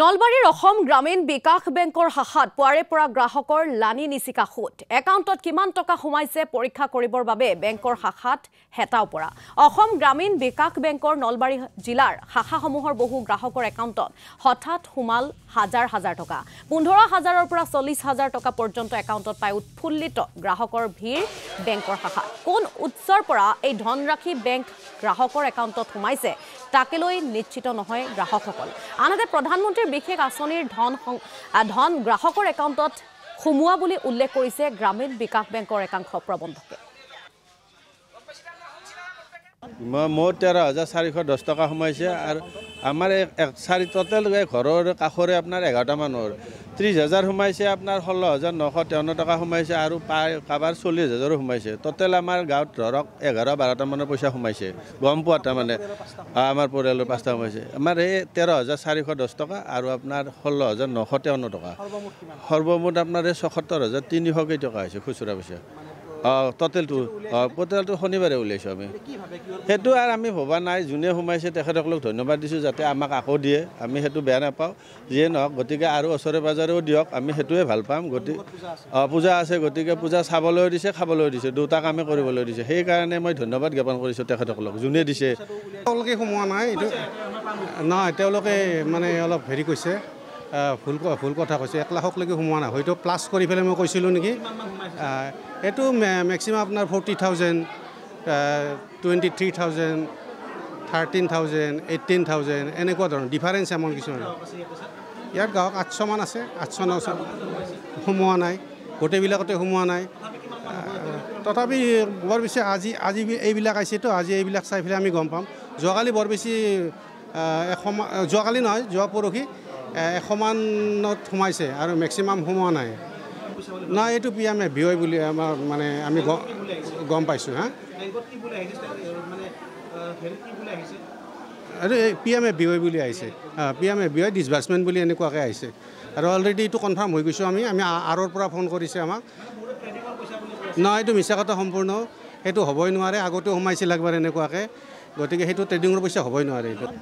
নলবাৰীৰ অসম গ্ৰামীণ বিকাশ বেংকৰ শাখাত পুৱাৰে পৰা গ্ৰাহকৰ লানি নিচিকা সোঁত একাউণ্টত কিমান টকা সোমাইছে পৰীক্ষা কৰিবৰ বাবে বেংকৰ শাখাত হেতাও পৰা অসম গ্ৰামীণ বিকাশ বেংকৰ নলবাৰী জিলাৰ শাখাসমূহৰ বহু গ্ৰাহকৰ একাউণ্টত হঠাৎ সোমাল হাজাৰ হাজাৰ টকা পোন্ধৰ হাজাৰৰ পৰা চল্লিছ হাজাৰ টকা পৰ্যন্ত একাউণ্টত পাই উৎফুল্লিত গ্ৰাহকৰ ভিৰ বেংকৰ শাখাত কোন উৎসৰ পৰা এই ধনৰাশি বেংক গ্ৰাহকৰ একাউণ্টত সোমাইছে তাকে লৈ নিশ্চিত নহয় গ্ৰাহকসকল আনহাতে প্ৰধানমন্ত্ৰীৰ বিশেষ আঁচনিৰ ধন ধন গ্ৰাহকৰ একাউণ্টত সোমোৱা বুলি উল্লেখ কৰিছে গ্ৰামীণ বিকাশ বেংকৰ একাংশ প্ৰবন্ধকে মোৰ তেৰ হাজাৰ চাৰিশ দহ টকা সোমাইছে আৰু আমাৰ এক চাৰি টোটেলকে ঘৰৰ কাষৰে আপোনাৰ এঘাৰটা মানুহৰ ত্ৰিছ হাজাৰ সোমাইছে আপোনাৰ ষোল্ল হাজাৰ নশ তেৱন্ন টকা সোমাইছে আৰু প্ৰায় কাৰোবাৰ চল্লিছ হাজাৰো সোমাইছে টোটেল আমাৰ গাঁৱত ধৰক এঘাৰ বাৰটা মানৰ পইচা সোমাইছে গম পোৱা তাৰমানে আমাৰ পৰিয়ালৰ পাঁচটা সোমাইছে আমাৰ এই তেৰ হাজাৰ চাৰিশ দহ টকা আৰু আপোনাৰ ষোল্ল হাজাৰ নশ তেৱন্ন টকা সৰ্বমুঠ আপোনাৰ এই ছসত্তৰ হাজাৰ তিনিশ কেই টকা হৈছে খুচুৰা পইচা ততেলটো পতেলটো শনিবাৰে ওলাইছোঁ আমি সেইটো আৰু আমি ভবা নাই যোনে সোমাইছে তেখেতসকলক ধন্যবাদ দিছোঁ যাতে আমাক আকৌ দিয়ে আমি সেইটো বেয়া নাপাওঁ যিয়ে নহওক গতিকে আৰু ওচৰে পাজৰেও দিয়ক আমি সেইটোৱে ভাল পাম গতিকে পূজা আছে গতিকে পূজা চাবলৈ দিছে খাবলৈ দিছে দুটা কামে কৰিবলৈ দিছে সেইকাৰণে মই ধন্যবাদ জ্ঞাপন কৰিছোঁ তেখেতসকলক যোনে দিছে তেওঁলোকে সোমোৱা নাই এইটো নহয় তেওঁলোকে মানে অলপ হেৰি কৰিছে ভুল ভুল কথা কৈছোঁ এক লাখকলৈকে সোমোৱা নাই হয়তো প্লাছ কৰি পেলাই মই কৈছিলোঁ নেকি এইটো মেক্সিমাম আপোনাৰ forty thousand twenty three thousand thirteen thousand eighteen thousand এনেকুৱা ধৰণৰ ডিফাৰেঞ্চ এমাউণ্ট কিছুমান ইয়াত গাঁৱত আঠশমান আছে আঠশ নশ সোমোৱা নাই গোটেইবিলাকতে সোমোৱা নাই তথাপি বৰ বেছি আজি আজি এইবিলাক আহিছেতো আজি এইবিলাক চাই পেলাই আমি গম পাম যোৱাকালি বৰ বেছি এসময় যোৱাকালি নহয় যোৱা পৰহি এসমানত সোমাইছে আৰু মেক্সিমাম সোমোৱা নাই নাই এইটো পি এম এ ভি বুলি আমাৰ মানে আমি গম পাইছোঁ হা আৰু এই পি এম এ বি বুলি আহিছে পি এম এ বি অই ডিছবাৰ্চমেণ্ট বুলি এনেকুৱাকৈ আহিছে আৰু অলৰেডি এইটো কনফাৰ্ম হৈ গৈছোঁ আমি আমি আৰৰ পৰা ফোন কৰিছে আমাক নহয় এইটো মিছা কথা সম্পূৰ্ণ সেইটো হ'বই নোৱাৰে আগতেও সোমাইছিল একবাৰ এনেকুৱাকৈ গতিকে সেইটো ট্ৰেডিঙৰ পইচা হ'বই নোৱাৰে এইটো